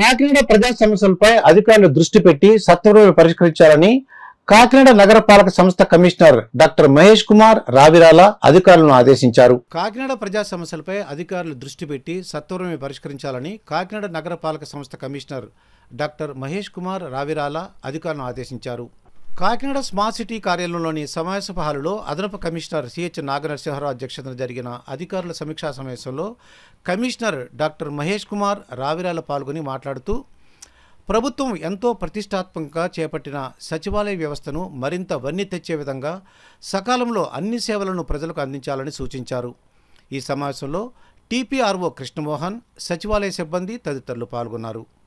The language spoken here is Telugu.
కాకినాడ ప్రజా సమస్యలపై అధికారులు దృష్టి పెట్టి సత్వరమే పరిష్కరించాలని కాకినాడ నగరపాలక సంస్థ కమిషనర్ డాక్టర్ మహేష్ కుమార్ రావిరాల అధికారులను ఆదేశించారు కాకినాడ ప్రజా సమస్యలపై అధికారులు దృష్టి పెట్టి సత్వరమే పరిష్కరించాలని కాకినాడ నగరపాలక సంస్థ కమిషనర్ డాక్టర్ మహేష్ కుమార్ రావిరాల అధికారులను ఆదేశించారు కాకినాడ స్మార్ట్ సిటీ కార్యాలయంలోని సమావేశ హాలులో అదనపు కమిషనర్ సిహెచ్ నాగనరసింహరావు అధ్యక్షతన జరిగిన అధికారుల సమీక్షా సమావేశంలో కమిషనర్ డాక్టర్ మహేష్ కుమార్ రావిరాల పాల్గొని మాట్లాడుతూ ప్రభుత్వం ఎంతో ప్రతిష్టాత్మకంగా చేపట్టిన సచివాలయ వ్యవస్థను మరింత వన్నీ తెచ్చే విధంగా సకాలంలో అన్ని సేవలను ప్రజలకు అందించాలని సూచించారు ఈ సమావేశంలో టీపీఆర్ఓ కృష్ణమోహన్ సచివాలయ సిబ్బంది తదితరులు పాల్గొన్నారు